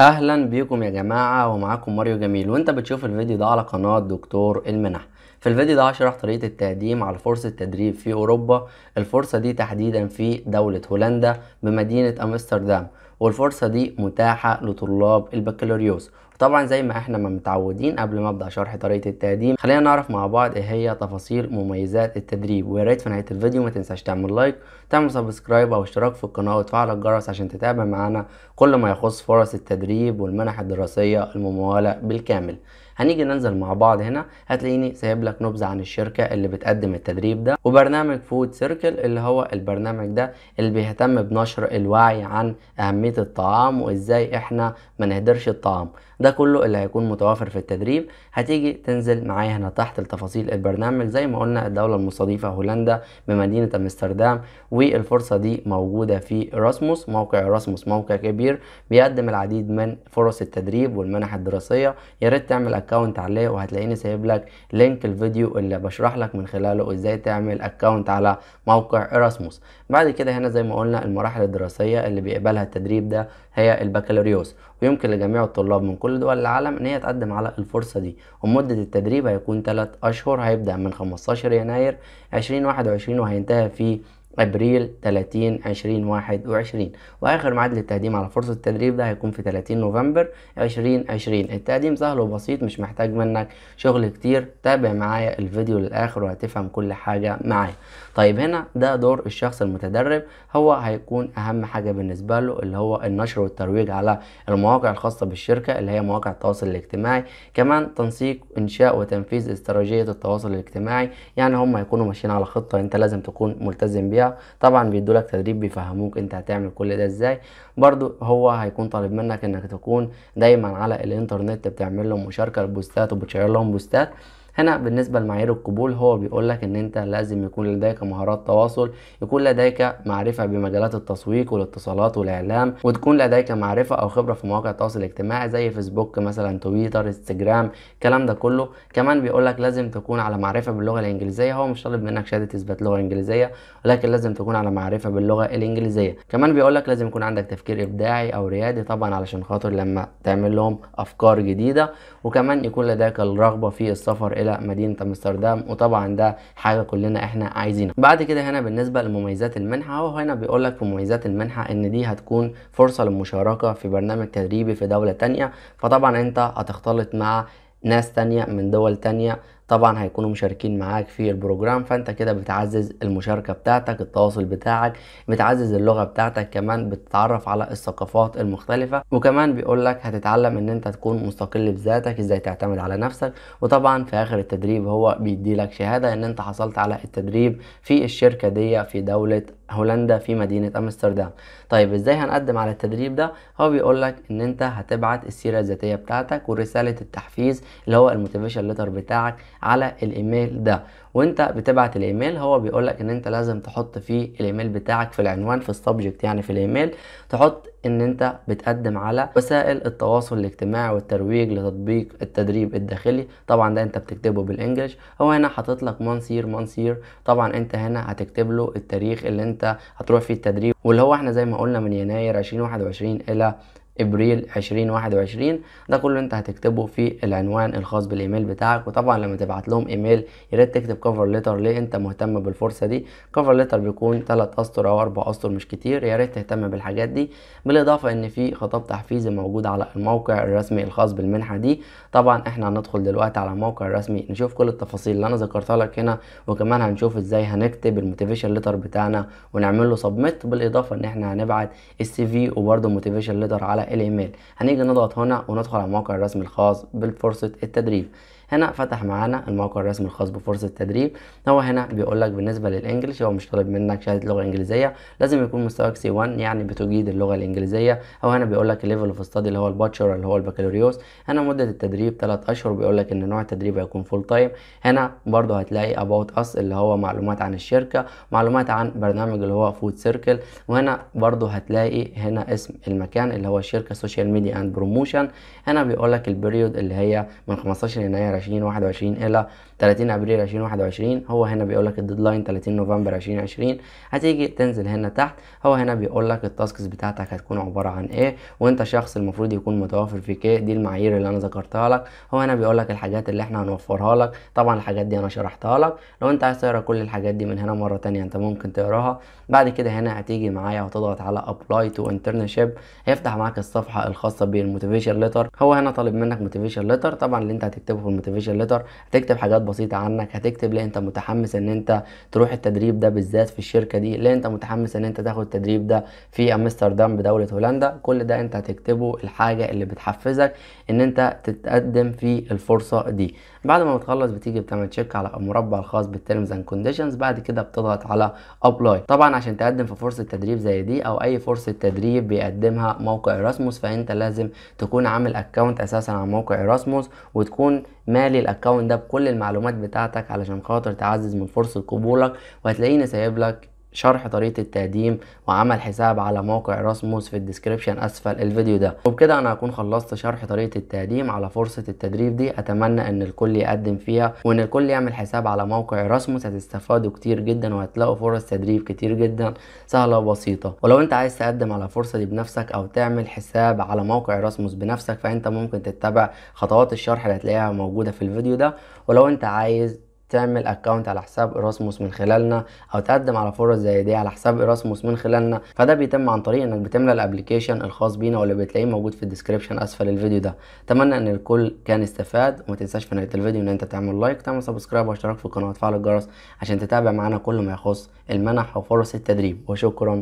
اهلا بيكم يا جماعه ومعاكم ماريو جميل وانت بتشوف الفيديو ده على قناه دكتور المنح في الفيديو ده هشرح طريقه التقديم على فرصه تدريب في اوروبا الفرصه دي تحديدا في دوله هولندا بمدينه امستردام والفرصه دي متاحه لطلاب البكالوريوس طبعا زي ما احنا ما متعودين قبل ما ابدا شرح طريقه التقديم خلينا نعرف مع بعض ايه هي تفاصيل مميزات التدريب ويا ريت في نهايه الفيديو ما تنساش تعمل لايك تعمل سبسكرايب او اشتراك في القناه وتفعل الجرس عشان تتابع معانا كل ما يخص فرص التدريب والمنح الدراسيه المموله بالكامل هنيجي ننزل مع بعض هنا هتلاقيني سايب لك نبذه عن الشركه اللي بتقدم التدريب ده وبرنامج فود سيركل اللي هو البرنامج ده اللي بيهتم بنشر الوعي عن اهميه الطعام وازاي احنا ما نهدرش الطعام ده كله اللي هيكون متوافر في التدريب هتيجي تنزل معايا هنا تحت لتفاصيل البرنامج زي ما قلنا الدوله المستضيفه هولندا بمدينه امستردام والفرصه دي موجوده في راسموس موقع راسموس موقع كبير بيقدم العديد من فرص التدريب والمنح الدراسيه يا ريت تعمل اكونت عليه وهتلاقيني سايب لك لينك الفيديو اللي بشرح لك من خلاله ازاي تعمل اكونت على موقع ايراسموس بعد كده هنا زي ما قلنا المراحل الدراسيه اللي بيقبلها التدريب ده هي البكالوريوس ويمكن لجميع الطلاب من كل دول العالم ان هي تقدم على الفرصه دي ومده التدريب هيكون 3 اشهر هيبدا من 15 يناير 2021 وهينتهي في ابريل 30 2021 واخر ميعاد للتقديم على فرصه التدريب ده هيكون في 30 نوفمبر 2020 التقديم سهل وبسيط مش محتاج منك شغل كتير تابع معايا الفيديو للاخر وهتفهم كل حاجه معايا طيب هنا ده دور الشخص المتدرب هو هيكون اهم حاجه بالنسبه له اللي هو النشر والترويج على المواقع الخاصه بالشركه اللي هي مواقع التواصل الاجتماعي كمان تنسيق انشاء وتنفيذ استراتيجيه التواصل الاجتماعي يعني هم هيكونوا ماشيين على خطه انت لازم تكون ملتزم بيها طبعا بيدوا لك تدريب بيفهموك انت هتعمل كل ده ازاي برضو هو هيكون طالب منك انك تكون دايما على الانترنت بتعمل لهم مشاركه لبوستات وبتشير لهم بوستات هنا بالنسبه لمعايير القبول هو بيقول لك ان انت لازم يكون لديك مهارات تواصل يكون لديك معرفه بمجالات التسويق والاتصالات والاعلام وتكون لديك معرفه او خبره في مواقع التواصل الاجتماعي زي فيسبوك مثلا تويتر انستجرام الكلام ده كله كمان بيقول لك لازم تكون على معرفه باللغه الانجليزيه هو مش طالب منك شهاده اثبات لغه انجليزيه ولكن لازم تكون على معرفه باللغه الانجليزيه كمان بيقول لك لازم يكون عندك تفكير ابداعي او ريادي طبعا علشان خاطر لما تعمل لهم افكار جديده وكمان يكون لديك الرغبه في السفر الى مدينه امستردام وطبعا ده حاجه كلنا احنا عايزينها بعد كده هنا بالنسبه لمميزات المنحه هو هنا بيقول لك في مميزات المنحه ان دي هتكون فرصه للمشاركه في برنامج تدريبي في دوله تانية فطبعا انت هتختلط مع ناس تانية من دول تانية طبعا هيكونوا مشاركين معاك في البروجرام فانت كده بتعزز المشاركه بتاعتك التواصل بتاعك بتعزز اللغه بتاعتك كمان بتتعرف على الثقافات المختلفه وكمان بيقول لك هتتعلم ان انت تكون مستقل بذاتك ازاي تعتمد على نفسك وطبعا في اخر التدريب هو بيدي لك شهاده ان انت حصلت على التدريب في الشركه دي في دوله هولندا في مدينة أمستردام طيب إزاي هنقدم على التدريب ده هو بيقول لك إن أنت هتبعت السيرة الذاتية بتاعتك ورسالة التحفيز اللي هو الموتيفيشن ليتر بتاعك على الايميل ده وانت بتبعت الايميل هو بيقول لك ان انت لازم تحط فيه الايميل بتاعك في العنوان في السبجكت يعني في الايميل تحط ان انت بتقدم على وسائل التواصل الاجتماعي والترويج لتطبيق التدريب الداخلي طبعا ده انت بتكتبه بالانجلش هو هنا حاطط لك مانسير مانسير طبعا انت هنا هتكتب له التاريخ اللي انت هتروح فيه التدريب واللي هو احنا زي ما قلنا من يناير 2021 الى ابريل 2021 ده كله انت هتكتبه في العنوان الخاص بالايميل بتاعك وطبعا لما تبعت لهم ايميل يا ريت تكتب كفر ليتر ليه انت مهتم بالفرصه دي كفر ليتر بيكون 3 اسطر او 4 اسطر مش كتير يا ريت تهتم بالحاجات دي بالاضافه ان في خطاب تحفيزي موجود على الموقع الرسمي الخاص بالمنحه دي طبعا احنا هندخل دلوقتي على الموقع الرسمي نشوف كل التفاصيل اللي انا ذكرتها لك هنا وكمان هنشوف ازاي هنكتب الموتيفيشن ليتر بتاعنا ونعمل له سبميت بالاضافه ان احنا هنبعت السي في وبرده موتيفيشن ليتر على الايميل هنيجي نضغط هنا وندخل على موقع الرسمي الخاص بفرصة التدريب هنا فتح معانا الموقع الرسمي الخاص بفرصه التدريب هو هنا بيقول لك بالنسبه للانجليش هو مش طالب منك شهاده لغه انجليزيه لازم يكون مستواك سي 1 يعني بتجيد اللغه الانجليزيه او هنا بيقول لك الليفل اوف ستادي اللي هو الباتشر اللي هو البكالوريوس هنا مده التدريب 3 اشهر بيقول لك ان نوع التدريب هيكون فول تايم هنا برضه هتلاقي اباوت اس اللي هو معلومات عن الشركه معلومات عن برنامج اللي هو فود سيركل وهنا برضه هتلاقي هنا اسم المكان اللي هو الشركه سوشيال ميديا اند بروموشن هنا بيقول لك البريود اللي هي من 15 يناير 2021 إلى 30 ابريل 2021 هو هنا بيقول لك الديدلاين 30 نوفمبر 2020 هتيجي تنزل هنا تحت هو هنا بيقول لك التاسكس بتاعتك هتكون عباره عن ايه وانت شخص المفروض يكون متوفر فيك ايه دي المعايير اللي انا ذكرتها لك هو هنا بيقول لك الحاجات اللي احنا هنوفرها لك طبعا الحاجات دي انا شرحتها لك لو انت عايز تقرا كل الحاجات دي من هنا مره تانية انت ممكن تقراها بعد كده هنا هتيجي معايا وتضغط على ابلاي تو انترنشيب هيفتح معاك الصفحه الخاصه بالموتيفيشن ليتر هو هنا طالب منك موتيفيشن ليتر طبعا اللي انت هتكتبه في الموتيفيشن ليتر هتكتب حاجات بسيطه عنك هتكتب ليه انت متحمس ان انت تروح التدريب ده بالذات في الشركه دي ليه انت متحمس ان انت تاخد التدريب ده في امستردام بدوله هولندا كل ده انت هتكتبه الحاجه اللي بتحفزك ان انت تتقدم في الفرصه دي بعد ما بتخلص بتيجي بتعمل تشيك على المربع الخاص بالتيرمز اند كونديشنز بعد كده بتضغط على ابلاي طبعا عشان تقدم في فرصه تدريب زي دي او اي فرصه تدريب بيقدمها موقع ايراسموس فانت لازم تكون عامل اكونت اساسا على موقع ايراسموس وتكون مالي الاكونت ده بكل المعلومات بتاعتك علشان خاطر تعزز من فرصه قبولك وهتلاقيني سايب لك شرح طريقة التقديم وعمل حساب على موقع راسموس في الديسكريبشن أسفل الفيديو ده وبكده أنا هكون خلصت شرح طريقة التقديم على فرصة التدريب دي أتمنى أن الكل يقدم فيها وأن الكل يعمل حساب على موقع راسموس هتستفادوا كتير جدا وهتلاقوا فرص تدريب كتير جدا سهلة وبسيطة ولو أنت عايز تقدم على الفرصة دي بنفسك أو تعمل حساب على موقع راسموس بنفسك فأنت ممكن تتبع خطوات الشرح اللي هتلاقيها موجودة في الفيديو ده ولو أنت عايز تعمل اكونت على حساب ايراسموس من خلالنا او تقدم على فرص زي دي على حساب ايراسموس من خلالنا فده بيتم عن طريق انك بتملى الابلكيشن الخاص بينا واللي بتلاقيه موجود في الديسكربشن اسفل الفيديو ده اتمنى ان الكل كان استفاد وما تنساش في نهايه الفيديو ان انت تعمل لايك تعمل سبسكرايب واشتراك في القناه وتفعل الجرس عشان تتابع معانا كل ما يخص المنح وفرص التدريب وشكرا